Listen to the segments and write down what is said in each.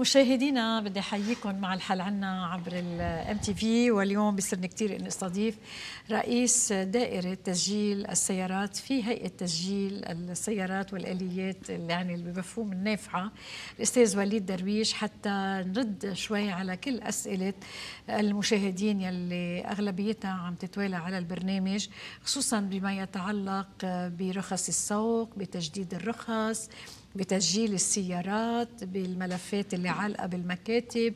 مشاهدينا بدي احييكم مع الحل عنا عبر الام تي في واليوم بيسرني كثير اني استضيف رئيس دائره تسجيل السيارات في هيئه تسجيل السيارات والاليات اللي يعني بمفهوم النافعه الاستاذ وليد درويش حتى نرد شوي على كل اسئله المشاهدين يلي اغلبيتها عم تتوالى على البرنامج خصوصا بما يتعلق برخص السوق بتجديد الرخص بتسجيل السيارات بالملفات اللي علقة بالمكاتب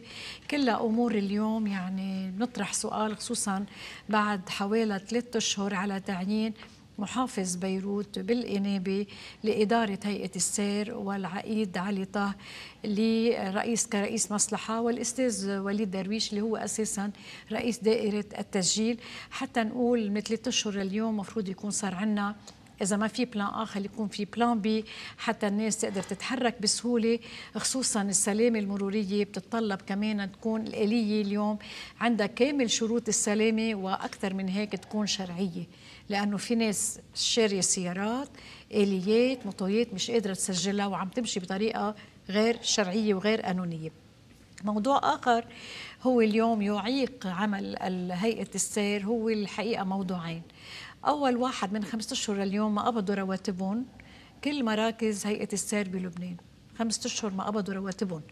كلها أمور اليوم يعني بنطرح سؤال خصوصا بعد حوالي ثلاثة أشهر على تعيين محافظ بيروت بالإنابة لإدارة هيئة السير والعقيد علي طه لرئيس كرئيس مصلحة والأستاذ وليد درويش اللي هو أساسا رئيس دائرة التسجيل حتى نقول من ثلاثة أشهر اليوم مفروض يكون صار عندنا اذا ما في بلان اخر يكون في بلان بي حتى الناس تقدر تتحرك بسهوله خصوصا السلامه المروريه بتتطلب كمان تكون الاليه اليوم عندها كامل شروط السلامه واكثر من هيك تكون شرعيه لانه في ناس شاريه سيارات اليات مطويات مش قادره تسجلها وعم تمشي بطريقه غير شرعيه وغير قانونيه موضوع اخر هو اليوم يعيق عمل هيئه السير هو الحقيقه موضوعين أول واحد من خمسة أشهر اليوم ما قبضوا رواتبهم كل مراكز هيئة السير بلبنان خمسة أشهر ما قبضوا رواتبهم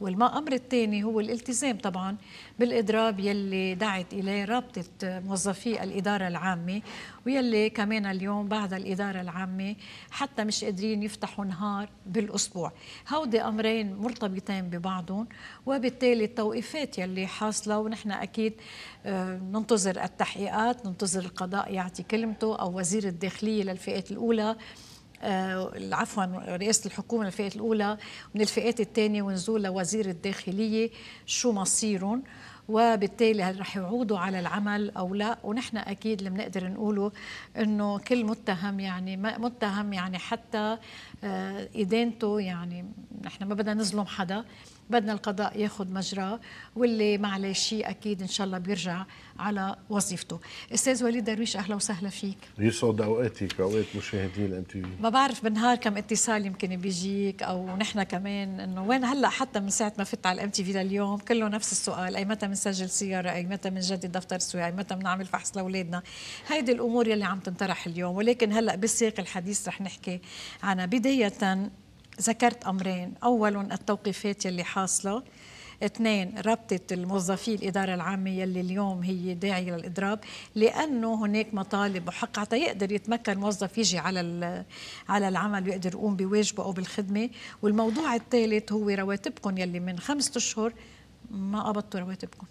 والأمر الثاني هو الالتزام طبعا بالإضراب يلي دعت إليه رابطة موظفي الإدارة العامة ويلي كمان اليوم بعد الإدارة العامة حتى مش قادرين يفتحوا نهار بالأسبوع هودي أمرين مرتبطين ببعضهم وبالتالي التوقيفات يلي حاصلة ونحن أكيد آه، ننتظر التحقيقات ننتظر القضاء يعطي كلمته أو وزير الداخلية للفئات الأولى آه، عفوا رئاسه الحكومه الفئات الاولى من الفئات الثانيه ونزول لوزير الداخليه شو مصيرهم وبالتالي هل رح يعودوا على العمل او لا ونحن اكيد اللي بنقدر نقوله انه كل متهم يعني متهم يعني حتى آه، ادانته يعني نحن ما بدنا نظلم حدا بدنا القضاء ياخذ مجراه واللي ما عليه شيء اكيد ان شاء الله بيرجع على وظيفته استاذ وليد درويش اهلا وسهلا فيك يسعد اوقاتك اوقات مشاهدي الام تي ما بعرف بالنهار كم اتصال يمكن بيجيك او نحن كمان انه وين هلا حتى من ساعه ما فت على الام تي في لليوم كله نفس السؤال اي متى بنسجل سياره اي متى بنجدد دفتر سوي اي متى بنعمل فحص لاولادنا هيدي الامور يلي عم تنطرح اليوم ولكن هلا بالسياق الحديث رح نحكي عنها بدايه ذكرت أمرين أول التوقيفات يلي حاصلة اثنين رابطة الموظفي الإدارة العامة يلي اليوم هي داعية للإضراب لأنه هناك مطالب وحق حتى يقدر يتمكن موظف يجي على على العمل ويقدر يقوم بواجبه أو بالخدمة والموضوع الثالث هو رواتبكم يلي من خمسة أشهر ما قبضتوا رواتبكم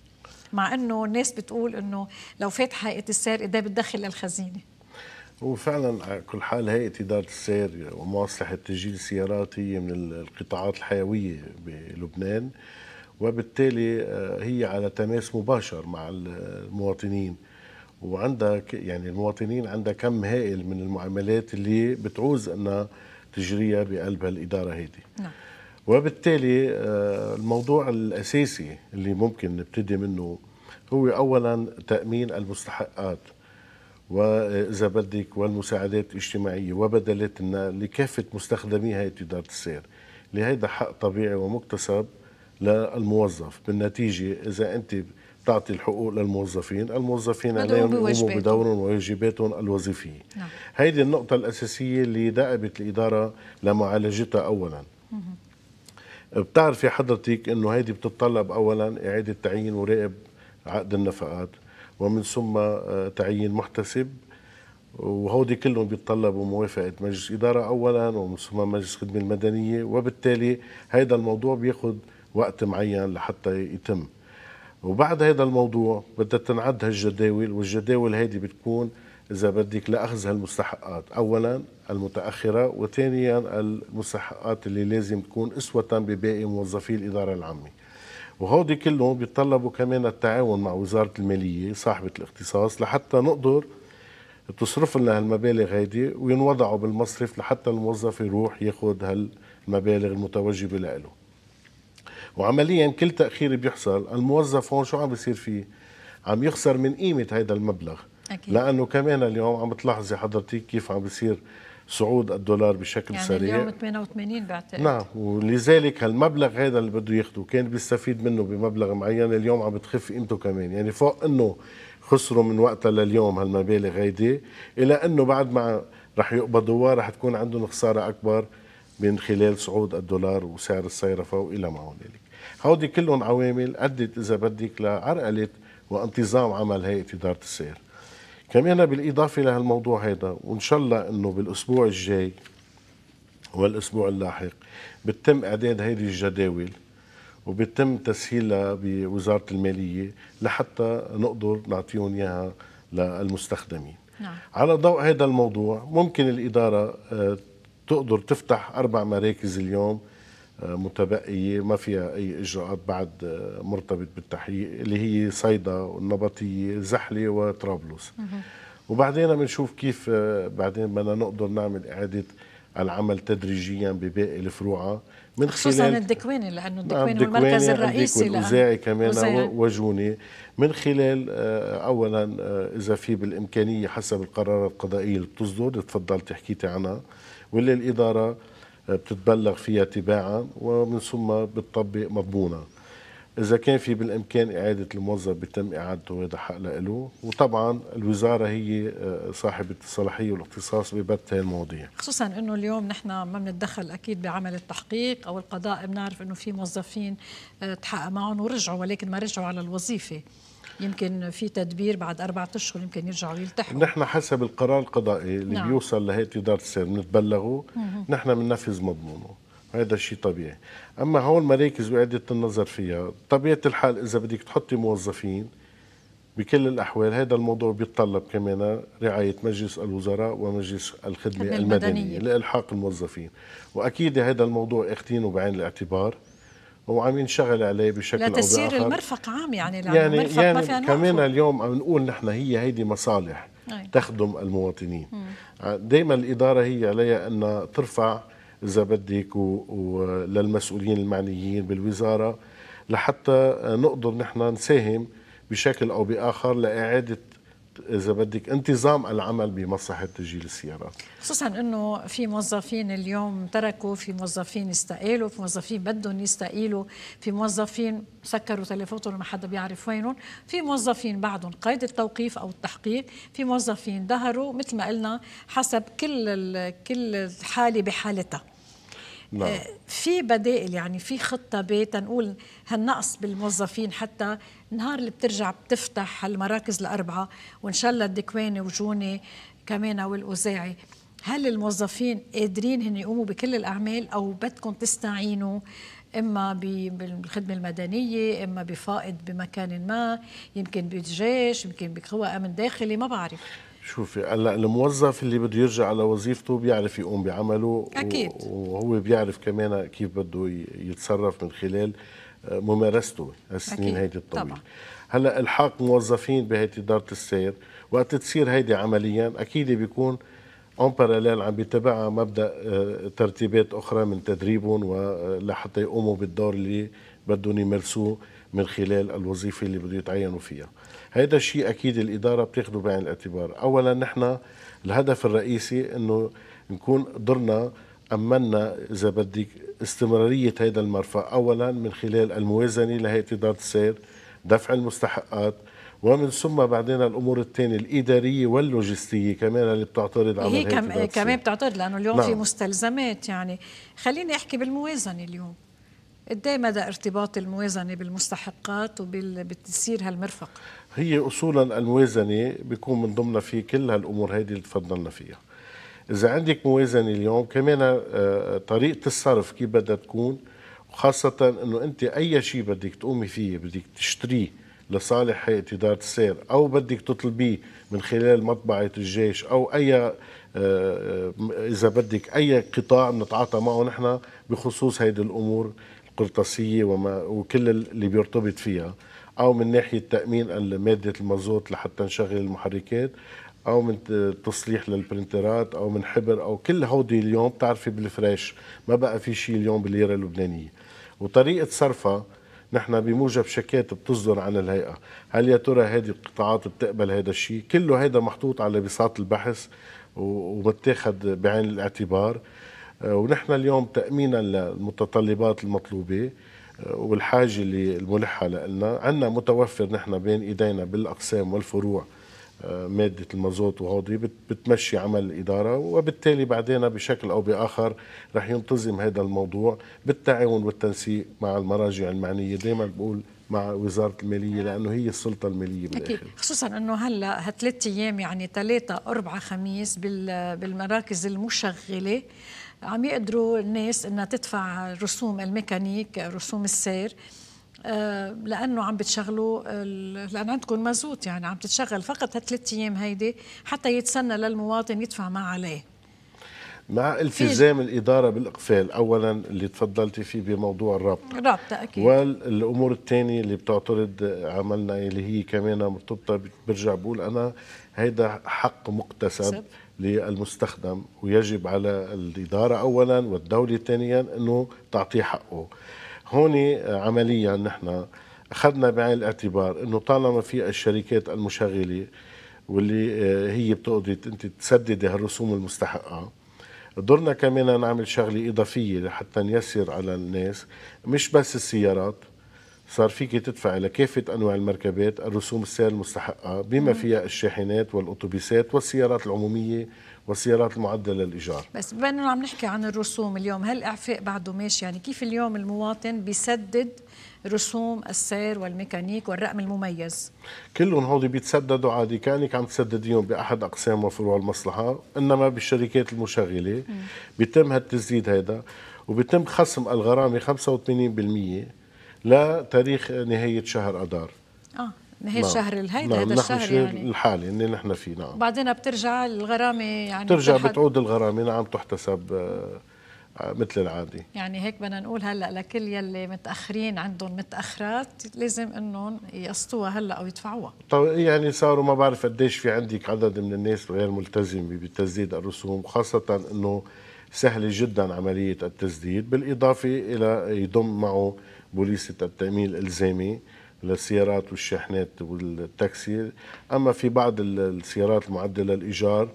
مع انه الناس بتقول انه لو فات حقيقه السرقه ده بتدخل للخزينه فعلا على كل حال هيئه اداره السير ومصلحه تسجيل السيارات هي من القطاعات الحيويه بلبنان وبالتالي آه، هي على تماس مباشر مع المواطنين وعندها يعني المواطنين عندها كم هائل من المعاملات اللي بتعوز انها تجريها بقلب الاداره هيدي نعم. وبالتالي آه، الموضوع الاساسي اللي ممكن نبتدي منه هو اولا تامين المستحقات وإذا بدك والمساعدات الاجتماعية وبدلات لكافة مستخدمي هيئة إدارة السير لهذا حق طبيعي ومكتسب للموظف بالنتيجة إذا أنت تعطي الحقوق للموظفين الموظفين عليهم يقوموا بدورهم وواجباتهم الوظيفية نعم. هذه النقطة الأساسية اللي دائبت الإدارة لمعالجتها أولا مه. بتعرفي حضرتك أنه هذه بتتطلب أولا إعادة تعيين وراقب عقد النفقات ومن ثم آه، تعيين محتسب وهودي كلهم بيتطلبوا موافقة مجلس إدارة أولا ومن ثم مجلس خدمة المدنية وبالتالي هذا الموضوع بياخذ وقت معين لحتى يتم وبعد هذا الموضوع بدها تنعد هالجداول والجداول هذه بتكون إذا بدك لأخذ هالمستحقات أولا المتأخرة وثانيا المستحقات اللي لازم تكون أسوة بباقي موظفي الإدارة العامة وهودي كلهم بيتطلبوا كمان التعاون مع وزارة المالية صاحبة الاختصاص لحتى نقدر تصرف لنا هالمبالغ هيدي وينوضعوا بالمصرف لحتى الموظف يروح ياخذ هالمبالغ المتوجبة له وعمليا كل تأخير بيحصل الموظف هون شو عم بيصير فيه عم يخسر من قيمة هيدا المبلغ أكيد. لأنه كمان اليوم عم تلاحظي حضرتك كيف عم بيصير صعود الدولار بشكل يعني سريع اليوم 88 بعتقد نعم ولذلك هالمبلغ هذا اللي بده ياخده كان بيستفيد منه بمبلغ معين اليوم عم بتخف قيمته كمان يعني فوق انه خسروا من وقتها لليوم هالمبالغ هيدي الى انه بعد ما رح يقبضوها رح تكون عندهم خساره اكبر من خلال صعود الدولار وسعر الصيرفه والى ما هنالك هودي كلهم عوامل ادت اذا بدك لعرقله وانتظام عمل هيئه اداره السير كمان بالإضافة لهالموضوع هيدا وإن شاء الله أنه بالأسبوع الجاي والأسبوع اللاحق بتم إعداد هذه الجداول وبتم تسهيلها بوزارة المالية لحتى نقدر نعطيهم إياها للمستخدمين نعم. على ضوء هذا الموضوع ممكن الإدارة آه، تقدر تفتح أربع مراكز اليوم متبقية ما فيها أي إجراءات بعد آه، مرتبط بالتحقيق اللي هي صيدا والنبطية زحلة وطرابلس وبعدين بنشوف كيف آه، بعدين بدنا نقدر نعمل إعادة العمل تدريجيا بباقي الفروعة من خلال خصوصا الدكوينة لأنه الدكوينة المركز نعم، الرئيسي والأوزاعي كمان وجوني من خلال آه، أولا إذا في بالإمكانية حسب القرارات القضائية اللي بتصدر تفضلتي حكيتي عنها واللي الإدارة بتتبلغ فيها تباعا ومن ثم بتطبق مضمونها إذا كان في بالإمكان إعادة الموظف بتم إعادته هذا حق له وطبعا الوزارة هي آه، صاحبة الصلاحية والاختصاص ببت هاي المواضيع خصوصا أنه اليوم نحن ما بنتدخل أكيد بعمل التحقيق أو القضاء بنعرف أنه في موظفين آه، تحقق معهم ورجعوا ولكن ما رجعوا على الوظيفة يمكن في تدبير بعد أربعة أشهر يمكن يرجعوا يلتحقوا نحن حسب القرار القضائي اللي نعم. بيوصل لهيئة إدارة السير بنتبلغه نحن بننفذ مضمونه هذا شيء طبيعي أما هون مراكز وإعادة النظر فيها طبيعة الحال إذا بدك تحطي موظفين بكل الاحوال هذا الموضوع بيتطلب كمان رعايه مجلس الوزراء ومجلس الخدمه المدنيه لالحاق الموظفين واكيد هذا الموضوع اخذينه بعين الاعتبار وعم ينشغل عليه بشكل لا تسير لتسيير المرفق عام يعني يعني المرفق يعني ما فيها كمان اليوم عم نقول نحن هي هيدي مصالح أي. تخدم المواطنين آه، دائما الاداره هي عليها ان ترفع اذا بدك وللمسؤولين المعنيين بالوزاره لحتى نقدر نحن نساهم بشكل او باخر لاعاده اذا بدك انتظام العمل بمصلحه تسجيل السيارات خصوصا انه في موظفين اليوم تركوا في موظفين استقالوا في موظفين بدهم يستقيلوا في موظفين سكروا تليفوناتهم ما حدا بيعرف وينهم في موظفين بعدهم قيد التوقيف او التحقيق في موظفين ظهروا مثل ما قلنا حسب كل كل حاله بحالتها نعم. آه، في بدائل يعني في خطه ب تنقول هالنقص بالموظفين حتى نهار اللي بترجع بتفتح هالمراكز الاربعه وان شاء الله الدكواني وجوني كمان والاوزاعي هل الموظفين قادرين هن يقوموا بكل الاعمال او بدكم تستعينوا اما بالخدمه المدنيه اما بفائض بمكان ما يمكن بالجيش يمكن بقوى امن داخلي ما بعرف شوفي هلا الموظف اللي بده يرجع على وظيفته بيعرف يقوم بعمله اكيد وهو بيعرف كمان كيف بده يتصرف من خلال آه، ممارسته السنين هيدي الطويله طبعا. هلا الحاق موظفين بهيدي اداره السير وقت تصير هيدي عمليا اكيد بيكون اون باراليل عم بيتبعها مبدا آه، ترتيبات اخرى من تدريبهم ولحتى آه، يقوموا بالدور اللي بدهم يمارسوه من خلال الوظيفه اللي بده يتعينوا فيها هذا الشيء اكيد الاداره بتاخده بعين الاعتبار اولا نحن الهدف الرئيسي انه نكون قدرنا امنا اذا بدك استمراريه هذا المرفأ اولا من خلال الموازنه لهيئه اداره السير دفع المستحقات ومن ثم بعدين الامور الثانيه الاداريه واللوجستيه كمان اللي بتعترض على هي كم كمان بتعترض لانه اليوم نعم. في مستلزمات يعني خليني احكي بالموازنه اليوم قد مدى ارتباط الموازنه بالمستحقات وبتسيير هالمرفق؟ هي اصولا الموازنه بيكون من ضمنها في كل هالامور هذه اللي تفضلنا فيها. اذا عندك موازنه اليوم كمان آه، طريقه الصرف كيف بدها تكون وخاصه انه انت اي شيء بدك تقومي فيه بدك تشتريه لصالح هيئه اداره السير او بدك تطلبيه من خلال مطبعه الجيش او اي آه، آه، اذا بدك اي قطاع بنتعاطى معه نحن بخصوص هيدي الامور القرطاسيه وما وكل اللي بيرتبط فيها او من ناحيه تامين ماده المازوت لحتى نشغل المحركات او من تصليح للبرنترات او من حبر او كل هودي اليوم بتعرفي بالفريش ما بقى في شيء اليوم بالليره اللبنانيه وطريقه صرفها نحن بموجب شكات بتصدر عن الهيئه هل يا ترى هذه القطاعات بتقبل هذا الشيء كله هذا محطوط على بساط البحث ومتاخد بعين الاعتبار آه، ونحن اليوم تأمينا للمتطلبات المطلوبة آه، والحاجة اللي الملحة لنا عندنا متوفر نحن بين إيدينا بالأقسام والفروع آه، مادة المازوت وهودي بتمشي عمل الإدارة وبالتالي بعدين بشكل أو بآخر رح ينتظم هذا الموضوع بالتعاون والتنسيق مع المراجع المعنية دائما بقول مع وزارة المالية لأنه هي السلطة المالية بالآخر أكيد خصوصا أنه هلأ هالثلاث أيام يعني ثلاثة أربعة خميس بالمراكز المشغلة عم يقدروا الناس انها تدفع رسوم الميكانيك رسوم السير آه، لانه عم بتشغلوا لان عندكم مازوت يعني عم تتشغل فقط هالثلاث ايام هيدي حتى يتسنى للمواطن يدفع ما عليه مع التزام الإدارة بالإقفال أولا اللي تفضلتي فيه بموضوع الرابطه الرابطه أكيد والأمور الثانية اللي بتعترض عملنا اللي هي كمان مرتبطة برجع بقول أنا هيدا حق مكتسب للمستخدم ويجب على الإدارة أولا والدولة ثانيا أنه تعطيه حقه هون عمليا نحن أخذنا بعين الاعتبار أنه طالما في الشركات المشغلة واللي آه، هي بتقضي أنت تسددي هالرسوم المستحقة ضرنا كمان نعمل شغلة إضافية لحتى نيسر على الناس مش بس السيارات صار فيك تدفع لكافة أنواع المركبات الرسوم السير المستحقة بما فيها الشاحنات والأتوبيسات والسيارات العمومية والسيارات المعدله للايجار بس بما انه عم نحكي عن الرسوم اليوم هل اعفاء بعده ماشي يعني كيف اليوم المواطن بيسدد رسوم السير والميكانيك والرقم المميز كلهم هودي بيتسددوا عادي كانك عم تسدديهم باحد اقسام وفروع المصلحه انما بالشركات المشغله بيتم هالتسديد هذا وبيتم خصم الغرامه 85% لتاريخ نهايه شهر اذار اه نهاية نعم. شهر الهيدا نعم، هذا الشهر يعني الحالي اللي نحن فيه نعم بعدين بترجع الغرامة يعني بترجع بتعود الغرامة نعم تحتسب آه، مثل العادي يعني هيك بدنا نقول هلا لكل يلي متاخرين عندهم متاخرات لازم انهم يقسطوها هلا او يدفعوها طيب يعني صاروا ما بعرف قديش في عندك عدد من الناس غير ملتزمه بتسديد الرسوم خاصه انه سهله جدا عمليه التسديد بالاضافه الى يضم معه بوليسة التأمين الإلزامي للسيارات والشاحنات والتاكسي أما في بعض السيارات المعدلة للإيجار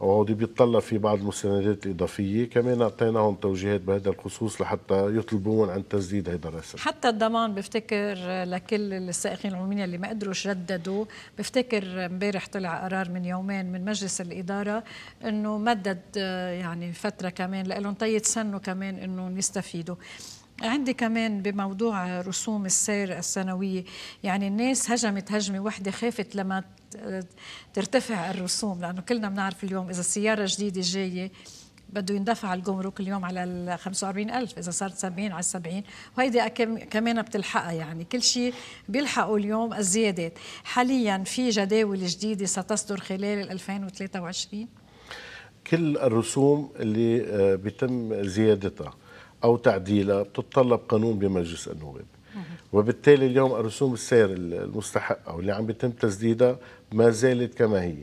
وهودي بيتطلب في بعض المستندات الإضافية كمان أعطيناهم توجيهات بهذا الخصوص لحتى يطلبون عن تسديد هذا الرسم حتى الضمان بفتكر لكل السائقين العموميين اللي ما قدروا يجددوا، بفتكر امبارح طلع قرار من يومين من مجلس الإدارة أنه مدد آه، يعني فترة كمان لهم طيب سنوا كمان أنه يستفيدوا عندي كمان بموضوع رسوم السير السنوية يعني الناس هجمت هجمة واحدة خافت لما ترتفع الرسوم لأنه كلنا بنعرف اليوم إذا سيارة جديدة جاية بده يندفع الجمرك اليوم على ال 45 ألف إذا صارت 70 على 70 وهيدي كمان بتلحقها يعني كل شيء بيلحقوا اليوم الزيادات حاليا في جداول جديدة ستصدر خلال 2023 كل الرسوم اللي آه، بيتم زيادتها أو تعديلها بتتطلب قانون بمجلس النواب وبالتالي اليوم الرسوم السير المستحقة واللي عم بيتم تسديدها ما زالت كما هي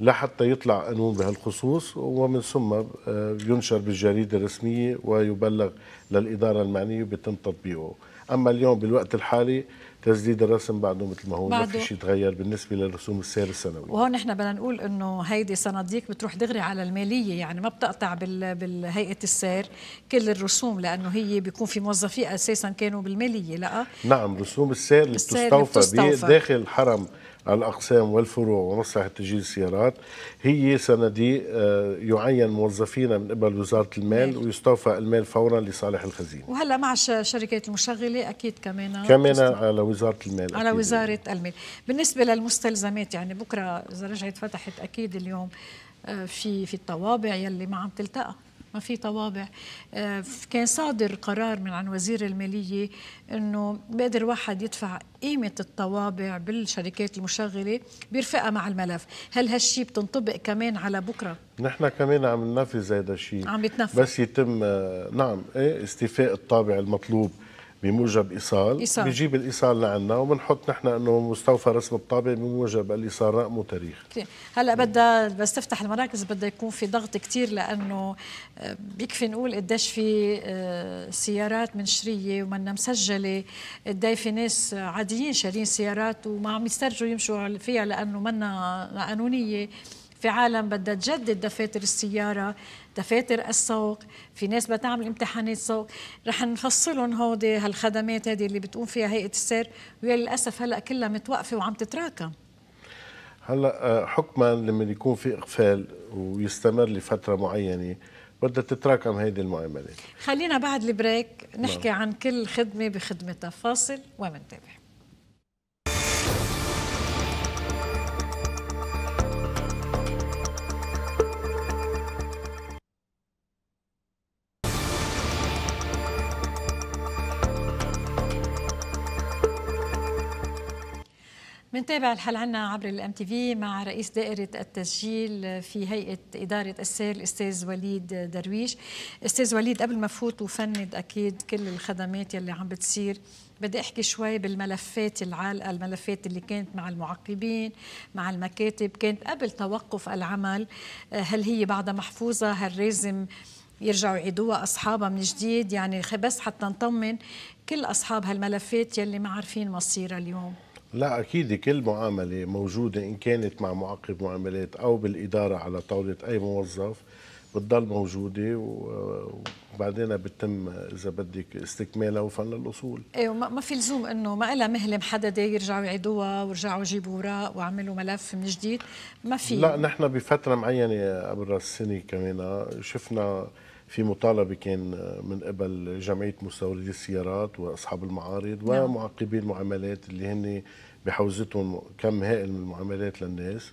لحتى يطلع قانون بهالخصوص ومن ثم آه، ينشر بالجريدة الرسمية ويبلغ للإدارة المعنية بتم تطبيقه أما اليوم بالوقت الحالي تسديد الرسم بعده مثل ما هو ما في شيء تغير بالنسبه للرسوم السير السنوي وهون نحن بدنا نقول انه هيدي صناديق بتروح دغري على الماليه يعني ما بتقطع بال... بالهيئه السير كل الرسوم لانه هي بيكون في موظفين اساسا كانوا بالماليه لا نعم رسوم السير اللي بتستوفى, داخل الحرم الأقسام والفروع ومصلحة تسجيل السيارات هي صناديق آه، يعين موظفينا من قبل وزارة المال ويستوفى المال فورا لصالح الخزينة وهلا مع الشركات المشغلة أكيد كمان آه، كمان على وزارة المال على وزارة المال بالنسبة للمستلزمات يعني بكرة إذا رجعت فتحت أكيد اليوم آه، في في الطوابع يلي ما عم تلتقى ما في طوابع آه، كان صادر قرار من عن وزير المالية أنه بقدر واحد يدفع قيمة الطوابع بالشركات المشغلة بيرفقها مع الملف هل هالشي بتنطبق كمان على بكرة؟ نحن كمان عم ننفذ هذا الشيء عم يتنفذ بس يتم آه، نعم ايه استيفاء الطابع المطلوب بموجب ايصال, بيجيب الايصال لعنا وبنحط نحن انه مستوفى رسم الطابع بموجب الايصال رقم وتاريخ هلا بدها بس تفتح المراكز بدها يكون في ضغط كثير لانه آه، بيكفي نقول قديش في آه، سيارات منشريه ومنا مسجله قد في ناس عاديين شارين سيارات وما عم يسترجوا يمشوا فيها لانه منا قانونيه في عالم بدها تجدد دفاتر السياره دفاتر السوق في ناس بتعمل امتحانات سوق رح نفصلهم هودي هالخدمات هذه اللي بتقوم فيها هيئه السير ويا للاسف هلا كلها متوقفه وعم تتراكم هلا آه، حكما لما يكون في اقفال ويستمر لفتره معينه بدها تتراكم هيدي المعاملات خلينا بعد البريك نعم. نحكي عن كل خدمه بخدمتها فاصل ومنتبه منتابع الحل عنا عبر الام تي في مع رئيس دائره التسجيل في هيئه اداره السير الاستاذ وليد درويش استاذ وليد قبل ما فوت وفند اكيد كل الخدمات يلي عم بتصير بدي احكي شوي بالملفات العالقه الملفات اللي كانت مع المعقبين مع المكاتب كانت قبل توقف العمل هل هي بعدها محفوظه هل لازم يرجعوا يعيدوها اصحابها من جديد يعني بس حتى نطمن كل اصحاب هالملفات يلي ما عارفين مصيرها اليوم لا اكيد كل معامله موجوده ان كانت مع معقب معاملات او بالاداره على طاوله اي موظف بتضل موجوده وبعدين بتم اذا بدك استكمالها وفن الاصول ايه وما في لزوم انه ما لها مهله محدده يرجعوا يعيدوها ورجعوا يجيبوا وراء وعملوا ملف من جديد ما في لا نحن بفتره معينه قبل السنه كمان شفنا في مطالبه كان من قبل جمعيه مستوردي السيارات واصحاب المعارض نعم. ومعقبي المعاملات اللي هن بحوزتهم كم هائل من المعاملات للناس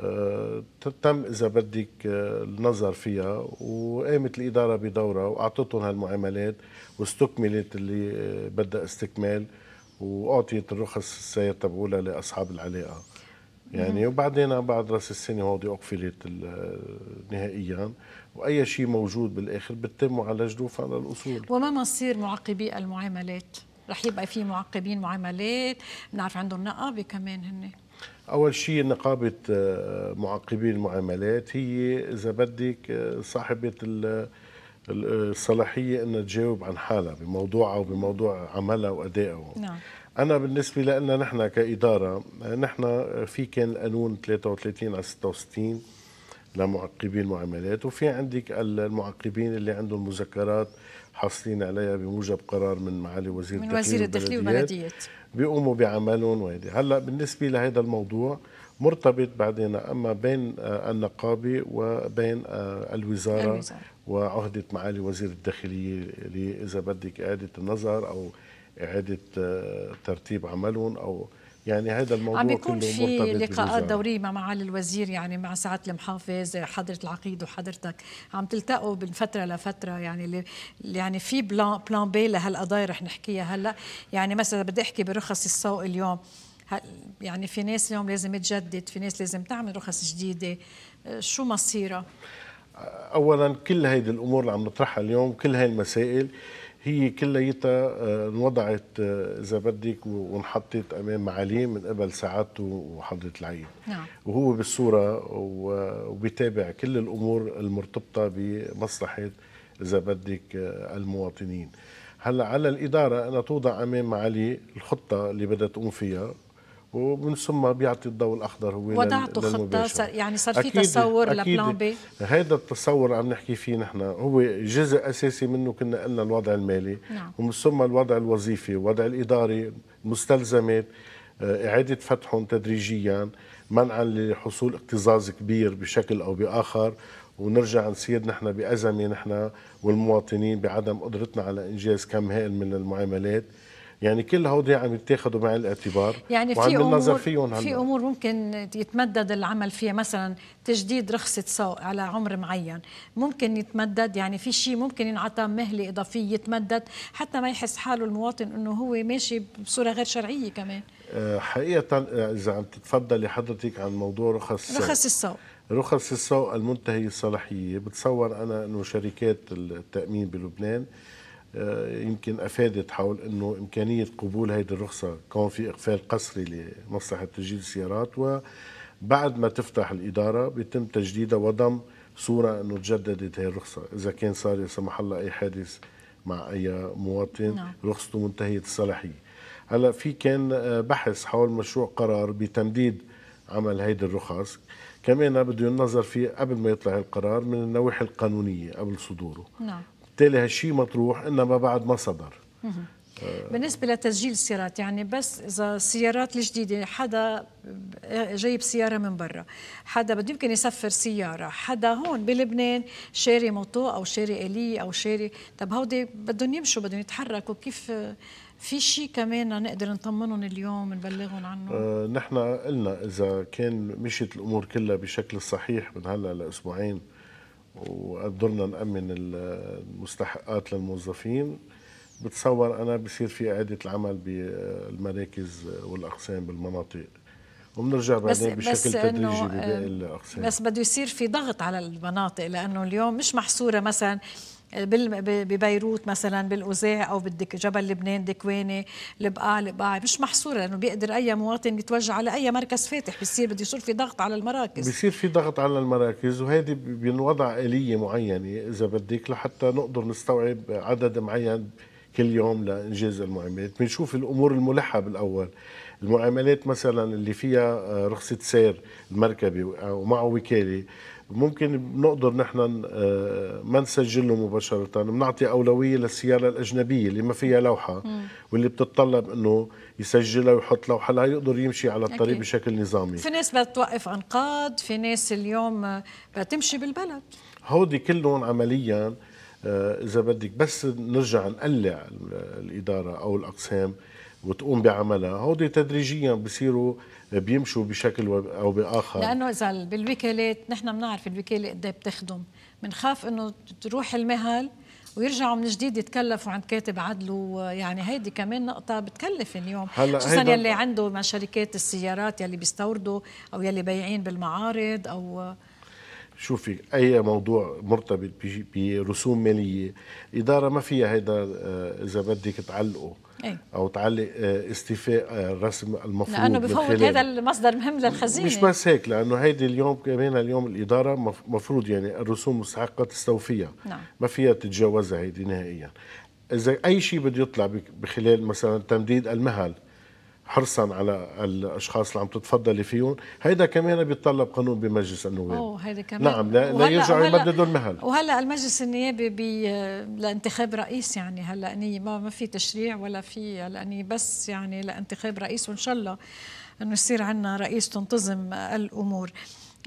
آه، تم اذا بدك آه، النظر فيها وقامت الاداره بدورها واعطتهم هالمعاملات واستكملت اللي آه، بدها استكمال واعطيت الرخص السير تبعولها لاصحاب العلاقه يعني وبعدين بعد راس السنه هودي اقفلت نهائيا واي شيء موجود بالاخر بتم معالجته على الاصول وما مصير معقبي المعاملات؟ رح يبقى في معقبين معاملات بنعرف عندهم نقابه كمان هن اول شيء نقابه آه، معقبين المعاملات هي اذا بدك آه، صاحبه آه، الصلاحيه انها تجاوب عن حالها بموضوعها وبموضوع عملها وادائها نعم. انا بالنسبه لنا نحن كاداره نحن في كان القانون 33 على 66 لمعقبين المعاملات وفي عندك المعقبين اللي عندهم مذكرات حاصلين عليها بموجب قرار من معالي وزير من وزير الداخلية والبلديات بيقوموا بعملهم وهيدي هلا بالنسبة لهذا الموضوع مرتبط بعدين اما بين آه، النقابه وبين آه، الوزاره, الوزارة. وعهده معالي وزير الداخليه اذا بدك اعاده النظر او اعاده آه، ترتيب عملهم او يعني هذا الموضوع عم بيكون في لقاءات دوريه مع معالي الوزير يعني مع سعاده المحافظ حضره العقيد وحضرتك عم تلتقوا من فتره لفتره يعني اللي يعني في بلان بلان بي لهالقضايا رح نحكيها هلا يعني مثلا بدي احكي برخص السوق اليوم يعني في ناس اليوم لازم تجدد في ناس لازم تعمل رخص جديده شو مصيرها اولا كل هيدي الامور اللي عم نطرحها اليوم كل هاي المسائل هي كليتها انوضعت آه، آه، اذا بدك وانحطت امام معاليه من قبل سعادته وحضره العين نعم. وهو بالصوره وبيتابع كل الامور المرتبطه بمصلحه اذا بدك آه، المواطنين هلا على الاداره انها توضع امام معالي الخطه اللي بدها تقوم فيها ومن ثم بيعطي الضوء الاخضر هو وضعتوا خطه يعني صار في تصور لبلان بي هذا التصور عم نحكي فيه نحن هو جزء اساسي منه كنا قلنا الوضع المالي نعم. ومن ثم الوضع الوظيفي الوضع الاداري مستلزمات آه، اعاده فتحهم تدريجيا منعا لحصول اكتظاظ كبير بشكل او باخر ونرجع نصير نحن بازمه نحن والمواطنين بعدم قدرتنا على انجاز كم هائل من المعاملات يعني كل هودي عم يتاخذوا بعين الاعتبار يعني في امور فيهم في امور ممكن يتمدد العمل فيها مثلا تجديد رخصه سوق على عمر معين ممكن يتمدد يعني في شيء ممكن ينعطى مهله اضافيه يتمدد حتى ما يحس حاله المواطن انه هو ماشي بصوره غير شرعيه كمان آه، حقيقه آه، اذا عم تتفضلي حضرتك عن موضوع رخص رخص السوق رخص السوق المنتهي الصلاحيه بتصور انا انه شركات التامين بلبنان آه، يمكن افادت حول انه امكانيه قبول هذه الرخصه كون في اقفال قسري لمصلحه تسجيل السيارات وبعد ما تفتح الاداره بيتم تجديدها وضم صوره انه تجددت هذه الرخصه اذا كان صار لا سمح الله اي حادث مع اي مواطن نعم. رخصته منتهيه الصلاحيه هلا في كان آه، بحث حول مشروع قرار بتمديد عمل هيدي الرخص كمان بده ينظر فيه قبل ما يطلع القرار من النواحي القانونيه قبل صدوره نعم. بالتالي هالشيء مطروح انما بعد ما صدر بالنسبة لتسجيل السيارات يعني بس إذا السيارات الجديدة حدا جايب سيارة من برا حدا بده يمكن يسفر سيارة حدا هون بلبنان شاري موتو أو شاري إلي أو شاري طب هودي بدهم يمشوا بدهم يتحركوا كيف في شيء كمان نقدر نطمنهم اليوم نبلغهم عنه؟ آه نحن قلنا إذا كان مشيت الأمور كلها بشكل صحيح من هلا لأسبوعين وقدرنا نأمن المستحقات للموظفين بتصور أنا بصير في إعادة العمل بالمراكز والأقسام بالمناطق وبنرجع بعدين بشكل بس تدريجي آه، بباقي الاقسام بس بده يصير في ضغط على المناطق لانه اليوم مش محصوره مثلا ببيروت مثلا بالأوزاع أو بجبل لبنان دكواني لبقاع لبقاع مش محصورة لأنه بيقدر أي مواطن يتوجه على أي مركز فاتح بيصير بده يصير في ضغط على المراكز بيصير في ضغط على المراكز وهيدي بينوضع آلية معينة إذا بدك لحتى نقدر نستوعب عدد معين كل يوم لإنجاز المعاملات بنشوف الأمور الملحة بالأول المعاملات مثلا اللي فيها آه، رخصة سير المركبة آه، ومعه وكالة ممكن بنقدر نحن آه، ما نسجل له مباشره بنعطي اولويه للسياره الاجنبيه اللي ما فيها لوحه واللي بتتطلب انه يسجلها ويحط لوحه لها يقدر يمشي على الطريق أكيد. بشكل نظامي في ناس بدها توقف انقاض في ناس اليوم آه، بدها تمشي بالبلد هودي كلهم عمليا آه، اذا بدك بس نرجع نقلع الاداره او الاقسام وتقوم بعملها هودي تدريجيا بصيروا بيمشوا بشكل او باخر لانه اذا بالوكالات نحن بنعرف الوكاله قد إيه بتخدم بنخاف انه تروح المهل ويرجعوا من جديد يتكلفوا عند كاتب عدل ويعني هيدي كمان نقطة بتكلف اليوم خصوصا يلي عنده مع شركات السيارات يلي بيستوردوا أو يلي بايعين بالمعارض أو شوفي اي موضوع مرتبط برسوم ماليه اداره ما فيها هيدا آه، اذا بدك تعلقه أي. او تعلق آه، استيفاء آه، الرسم المفروض لانه بفوت هذا المصدر مهم للخزينه مش بس هيك لانه هيدي اليوم كمان اليوم الاداره مفروض يعني الرسوم مستحقه تستوفيها نعم. ما فيها تتجاوزها هيدي نهائيا اذا اي شيء بده يطلع بخلال مثلا تمديد المهل حرصا على الاشخاص اللي عم تتفضلي فيهم هيدا كمان بيتطلب قانون بمجلس النواب اوه هيدا كمان نعم لا, لا يرجعوا يمددوا المهل وهلا المجلس النيابي بي آه، لانتخاب رئيس يعني هلا اني ما ما في تشريع ولا في هلا اني بس يعني لانتخاب رئيس وان شاء الله انه يصير عندنا رئيس تنتظم الامور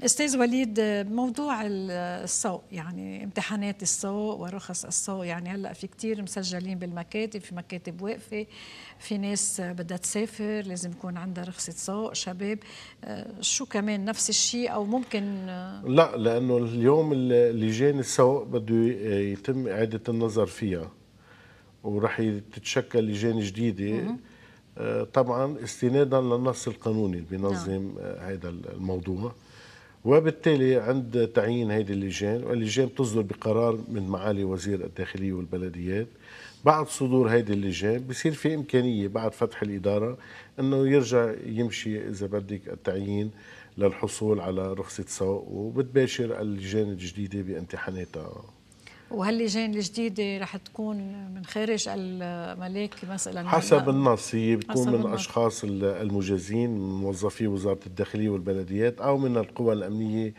استاذ وليد موضوع السوق يعني امتحانات السوق ورخص السوق يعني هلا في كتير مسجلين بالمكاتب في مكاتب واقفه في ناس بدها تسافر لازم يكون عندها رخصه سوق شباب آه، شو كمان نفس الشيء او ممكن آه؟ لا لانه اليوم لجان السوق بده يتم اعاده النظر فيها وراح تتشكل لجان جديده آه، طبعا استنادا للنص القانوني اللي بينظم نعم. هذا الموضوع وبالتالي عند تعيين هذه اللجان واللجان بتصدر بقرار من معالي وزير الداخلية والبلديات بعد صدور هذه اللجان بصير في إمكانية بعد فتح الإدارة أنه يرجع يمشي إذا بدك التعيين للحصول على رخصة سوق وبتباشر اللجان الجديدة بامتحاناتها وهاللجان الجديده رح تكون من خارج الملاك مثلا حسب النص هي بتكون من اشخاص المجازين من موظفي وزاره الداخليه والبلديات او من القوى الامنيه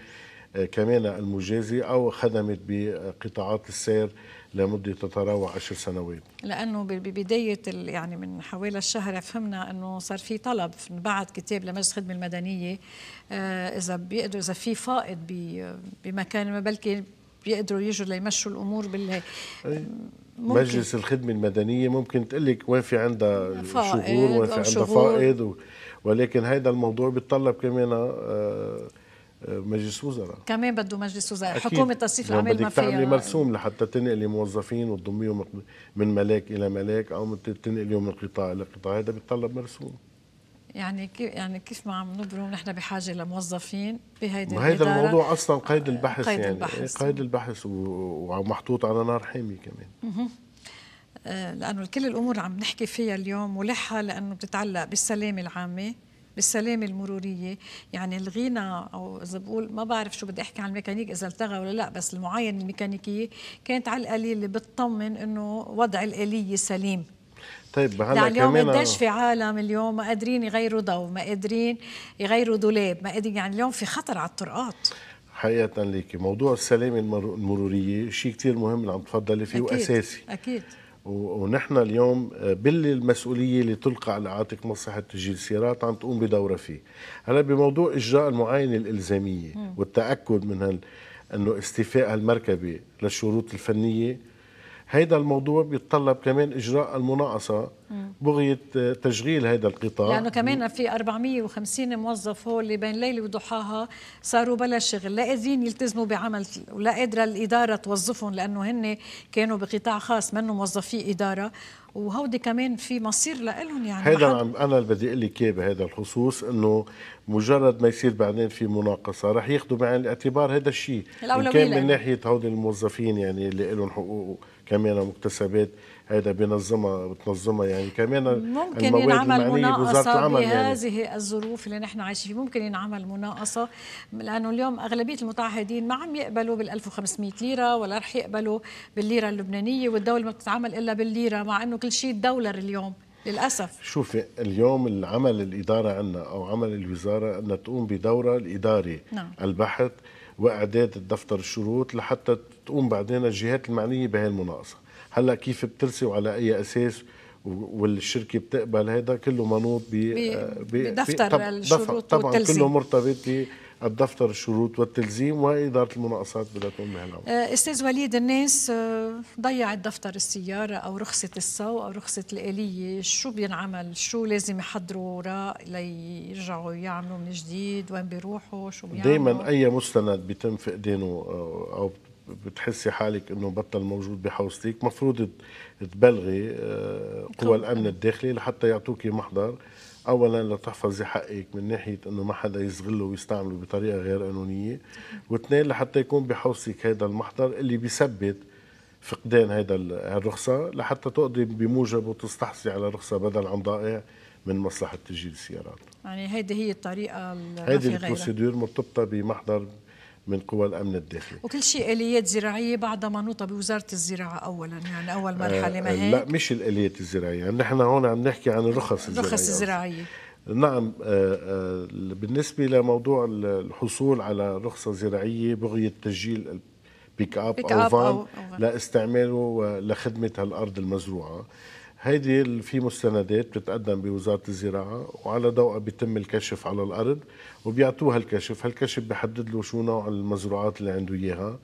آه، كمان المجازي او خدمت بقطاعات السير لمده تتراوح عشر سنوات لانه ببدايه يعني من حوالي الشهر فهمنا انه صار في طلب بعد كتاب لمجلس الخدمه المدنيه آه، اذا بيقدروا اذا في فائض بمكان ما بلكي بيقدروا يجوا ليمشوا الامور بال ممكن. مجلس الخدمه المدنيه ممكن تقول لك وين في عندها شغول وين في عندها فائض و... ولكن هذا الموضوع بيتطلب كمان آه، آه، مجلس وزراء كمان بده مجلس وزراء أكيد. حكومه تصنيف يعني الاعمال ما بدك تعملي مرسوم لحتى تنقلي موظفين وتضميهم من ملاك الى ملاك او تنقليهم من قطاع الى قطاع هذا بيتطلب مرسوم يعني كيف يعني كيف ما عم نبرم نحن بحاجه لموظفين بهيدي ما وهذا الموضوع اصلا قيد آه، البحث قيد يعني البحث. إيه، قيد البحث ومحطوط على نار حامي كمان آه، لانه كل الامور عم نحكي فيها اليوم ملحه لانه بتتعلق بالسلامه العامه بالسلامة المرورية يعني الغينا أو إذا بقول ما بعرف شو بدي أحكي عن الميكانيك إذا التغى ولا لا بس المعاينة الميكانيكية كانت على القليل بتطمن إنه وضع الآلية سليم طيب هلا اليوم قديش في عالم اليوم ما قادرين يغيروا ضوء ما قادرين يغيروا دولاب ما قادرين يعني اليوم في خطر على الطرقات حقيقة ليكي موضوع السلامة المرورية شيء كثير مهم اللي عم تفضلي فيه أكيد وأساسي أكيد ونحن اليوم آه، باللي المسؤولية اللي تلقى على عاتق مصلحة تسجيل السيارات عم تقوم بدورها فيه هلا بموضوع إجراء المعاينة الإلزامية م. والتأكد من هال... أنه استيفاء هالمركبة للشروط الفنية هيدا الموضوع بيتطلب كمان اجراء المناقصه بغيه آه، تشغيل هذا القطاع لانه يعني كمان في 450 موظف هو اللي بين ليله وضحاها صاروا بلا شغل لا قادرين يلتزموا بعمل ولا قادره الاداره توظفهم لانه هن كانوا بقطاع خاص منه موظفي اداره وهودي كمان في مصير لهم يعني هذا انا اللي بدي اقول لك اياه بهذا الخصوص انه مجرد ما يصير بعدين في مناقصه رح ياخذوا بعين الاعتبار هذا الشيء ان كان من ناحيه هودي الموظفين يعني اللي لهم حقوق كمان مكتسبات هذا بينظمها بتنظمها يعني كمان ممكن ينعمل مناقصه يعني. بهذه يعني. الظروف اللي نحن عايشين فيها ممكن ينعمل مناقصه لانه اليوم اغلبيه المتعهدين ما عم يقبلوا بال 1500 ليره ولا رح يقبلوا بالليره اللبنانيه والدوله ما بتتعامل الا بالليره مع انه كل شيء دولار اليوم للاسف شوفي اليوم العمل الاداره عندنا او عمل الوزاره انها تقوم بدورها الاداري نعم. البحث واعداد الدفتر الشروط لحتى تقوم بعدين الجهات المعنيه بهي المناقصه هلا كيف بترسي وعلى اي اساس والشركه بتقبل هذا كله منوط ب بدفتر الشروط طبعا كله مرتبط الدفتر الشروط والتلزيم وإدارة المناقصات بدها أمها العمر آه، أستاذ وليد الناس آه، ضيعت دفتر السيارة أو رخصة السو أو رخصة الآلية شو بينعمل شو لازم يحضروا وراء ليرجعوا يعملوا من جديد وين بيروحوا شو بيعملوا دايما أي مستند بيتم فقدانه آه، أو بتحسي حالك انه بطل موجود بحوزتك مفروض تبلغي قوى الامن الداخلي لحتى يعطوكي محضر اولا لتحفظي حقك من ناحيه انه ما حدا يستغله ويستعمله بطريقه غير قانونيه واثنين لحتى يكون بحوصك هذا المحضر اللي بيثبت فقدان هذا الرخصه لحتى تقضي بموجبه وتستحصي على رخصه بدل عن ضائع من مصلحه تسجيل السيارات يعني هيدي هي الطريقه هيدي البروسيدور مرتبطه بمحضر من قوى الامن الداخلي وكل شيء اليات زراعيه بعدها منوطه بوزاره الزراعه اولا يعني اول مرحله آه، ما آه، هيك لا مش الاليات الزراعيه يعني نحن هون عم نحكي عن الرخص الزراعيه الرخص الزراعيه نعم آه، بالنسبه لموضوع الحصول على رخصه زراعيه بغيه تسجيل بيك اب, بيك أب او فان لاستعماله لخدمه هالارض المزروعه هيدي في مستندات بتتقدم بوزاره الزراعه وعلى ضوء بيتم الكشف على الارض وبيعطوها الكشف، هالكشف بيحدد له شو نوع المزروعات اللي عنده اياها،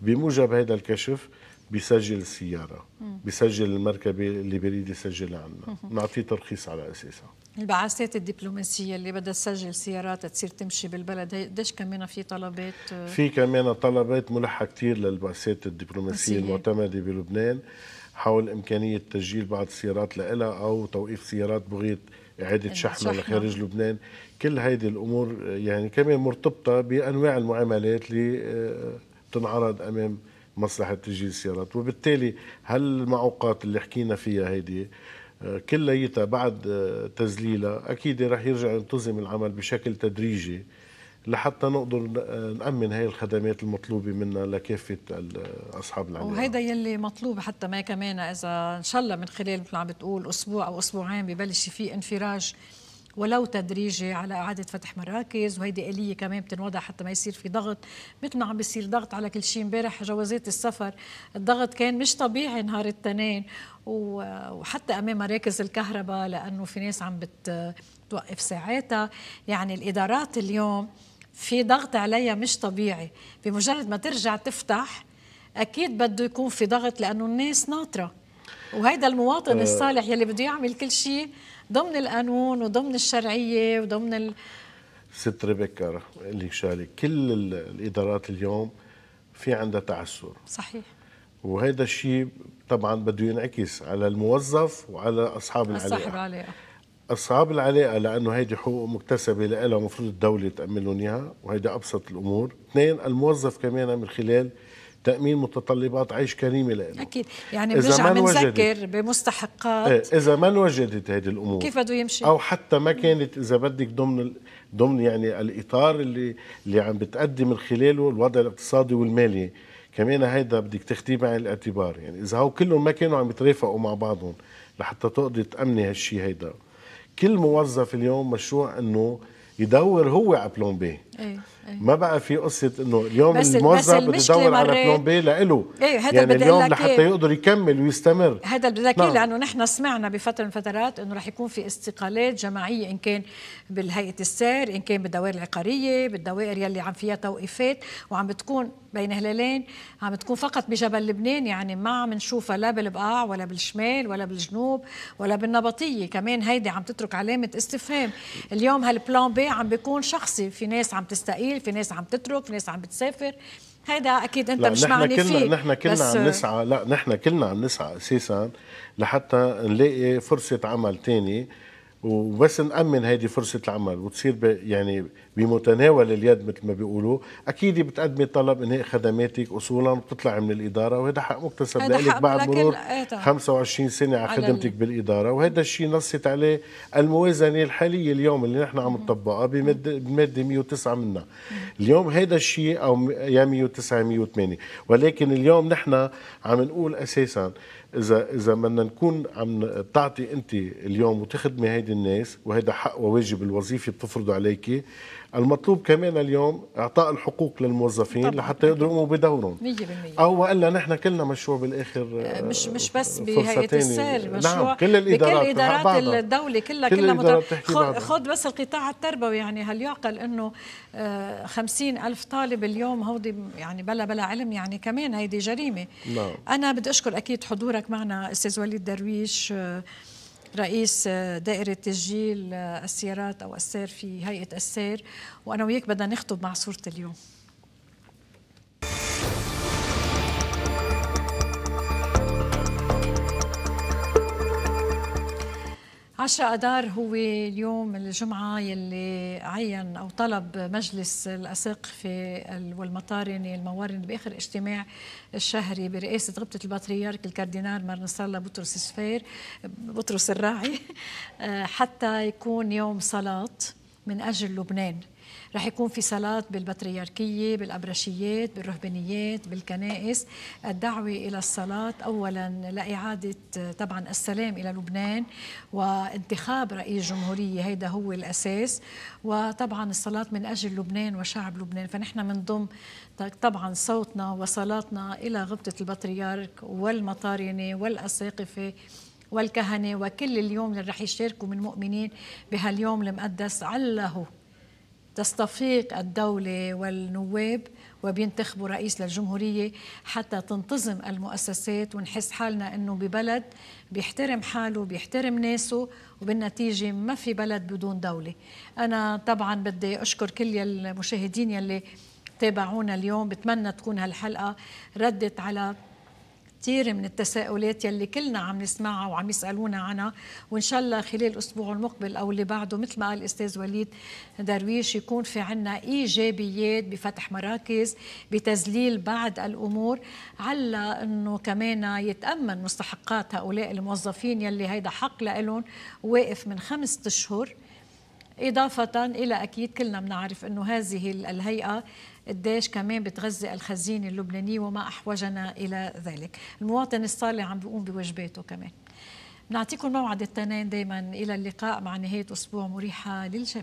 بموجب هذا الكشف بيسجل السياره، بيسجل المركبه اللي بيريد يسجلها عندنا، بنعطيه ترخيص على اساسها. البعثات الدبلوماسيه اللي بدها تسجل سيارات تصير تمشي بالبلد قديش كمان في طلبات في كمان طلبات ملحه كثير للبعثات الدبلوماسيه المعتمده بلبنان حول إمكانية تسجيل بعض السيارات لها أو توقيف سيارات بغية إعادة شحنها لخارج لبنان كل هذه الأمور يعني كمان مرتبطة بأنواع المعاملات اللي بتنعرض آه، أمام مصلحة تسجيل السيارات وبالتالي هل المعوقات اللي حكينا فيها هيدي آه، كل بعد آه، تذليلها أكيد رح يرجع ينتظم العمل بشكل تدريجي لحتى نقدر آه، نأمن هاي الخدمات المطلوبة منا لكافة أصحاب العمل وهيدا يلي مطلوب حتى ما كمان إذا إن شاء الله من خلال مثل عم بتقول أسبوع أو أسبوعين ببلش في انفراج ولو تدريجي على إعادة فتح مراكز وهيدي آلية كمان بتنوضع حتى ما يصير في ضغط مثل ما عم بيصير ضغط على كل شيء امبارح جوازات السفر الضغط كان مش طبيعي نهار التنين وحتى أمام مراكز الكهرباء لأنه في ناس عم بت توقف ساعاتها يعني الإدارات اليوم في ضغط عليها مش طبيعي بمجرد ما ترجع تفتح أكيد بده يكون في ضغط لأنه الناس ناطرة وهيدا المواطن أه الصالح يلي بده يعمل كل شيء ضمن القانون وضمن الشرعية وضمن ال... ست ريبيكا اللي شغله كل الادارات اليوم في عندها تعسر صحيح وهذا الشيء طبعا بده ينعكس على الموظف وعلى اصحاب العلاقه الصعب العلاقه لانه هيدي حقوق مكتسبه لها المفروض الدوله تامن لهم اياها وهيدي ابسط الامور، اثنين الموظف كمان من خلال تامين متطلبات عيش كريمه له اكيد يعني بنرجع بنذكر بمستحقات إيه، اذا ما انوجدت هذه الامور كيف بده يمشي او حتى ما كانت اذا بدك ضمن ال... ضمن يعني الاطار اللي اللي عم بتقدم من خلاله الوضع الاقتصادي والمالي كمان هيدا بدك تاخذيه بعين الاعتبار يعني اذا هو كلهم ما كانوا عم يترافقوا مع بعضهم لحتى تقضي تامني هالشيء هيدا كل موظف اليوم مشروع انه يدور هو على بلان بي أيه. أيه. ما بقى في قصه انه اليوم بس الموظف بده يدور على بلان بي لإله أيه هذا يعني اليوم لحتى إيه. يقدر يكمل ويستمر هذا بدك بدي لك إيه، نعم. لانه نحن سمعنا بفتره من فترات انه رح يكون في استقالات جماعيه ان كان بالهيئه السير ان كان بالدوائر العقاريه بالدوائر يلي عم فيها توقيفات وعم بتكون بين هلالين عم بتكون فقط بجبل لبنان يعني ما عم نشوفها لا بالبقاع ولا بالشمال ولا بالجنوب ولا بالنبطيه كمان هيدي عم تترك علامه استفهام اليوم هالبلان بي عم بيكون شخصي في ناس عم تستقيل في ناس عم تترك في ناس عم بتسافر هيدا اكيد انت مش معني كلنا فيه نحن كلنا عم نسعى لا نحن كلنا عم نسعى اساسا لحتى نلاقي فرصه عمل ثاني وبس نامن هيدي فرصه العمل وتصير يعني بمتناول اليد مثل ما بيقولوا اكيد بتقدمي طلب انهاء خدماتك اصولا وبتطلعي من الاداره وهذا حق مكتسب لك بعد مرور 25 إيه سنه على خدمتك بالاداره وهذا الشيء نصت عليه الموازنه الحاليه اليوم اللي نحن عم نطبقها بماده 109 منها اليوم هذا الشيء او يا 109 108 ولكن اليوم نحن عم نقول اساسا اذا اذا بدنا نكون عم تعطي انت اليوم وتخدمي هيدي الناس وهذا حق وواجب الوظيفه بتفرضه عليكي المطلوب كمان اليوم اعطاء الحقوق للموظفين طبعا. لحتى يقدروا يقوموا بدورهم 100% او والا نحن كلنا مشروع بالاخر آه، مش مش آه، بس بهيئه السير مشروع نعم كل الادارات بكل ادارات الدوله كلها كل كلها خذ, بس القطاع التربوي يعني هل يعقل انه آه، خمسين ألف طالب اليوم هودي يعني بلا بلا علم يعني كمان هيدي جريمه نعم. انا بدي اشكر اكيد حضورك معنا استاذ وليد درويش رئيس آه، دائرة تسجيل آه، السيارات أو السير في هيئة السير وأنا وياك بدنا نخطب مع صورة اليوم 10 أدار هو اليوم الجمعة يلي عين أو طلب مجلس في والمطارنة الموارنة بآخر اجتماع الشهري برئاسة غبطة البطريرك الكاردينال مر نصر الله بطرس السفير بطرس الراعي آه، حتى يكون يوم صلاة من أجل لبنان رح يكون في صلاة بالبطريركية بالأبرشيات بالرهبانيات بالكنائس الدعوة إلى الصلاة أولا لإعادة طبعا السلام إلى لبنان وانتخاب رئيس جمهورية هيدا هو الأساس وطبعا الصلاة من أجل لبنان وشعب لبنان فنحن بنضم طبعا صوتنا وصلاتنا إلى غبطة البطريرك والمطارنة والأساقفة والكهنة وكل اليوم اللي رح يشاركوا من مؤمنين بهاليوم المقدس علّه تستفيق الدولة والنواب وبينتخبوا رئيس للجمهورية حتى تنتظم المؤسسات ونحس حالنا أنه ببلد بيحترم حاله بيحترم ناسه وبالنتيجة ما في بلد بدون دولة أنا طبعا بدي أشكر كل المشاهدين يلي تابعونا اليوم بتمنى تكون هالحلقة ردت على كثير من التساؤلات يلي كلنا عم نسمعها وعم يسالونا عنها وان شاء الله خلال الاسبوع المقبل او اللي بعده مثل ما قال الاستاذ وليد درويش يكون في عنا ايجابيات بفتح مراكز بتذليل بعض الامور على انه كمان يتامن مستحقات هؤلاء الموظفين يلي هيدا حق لهم واقف من خمسة اشهر إضافة إلى أكيد كلنا بنعرف أنه هذه الهيئة قديش كمان بتغذي الخزينة اللبنانية وما أحوجنا إلى ذلك المواطن الصالح عم بيقوم بواجباته كمان نعطيكم موعد التنين دايما إلى اللقاء مع نهاية أسبوع مريحة للجميع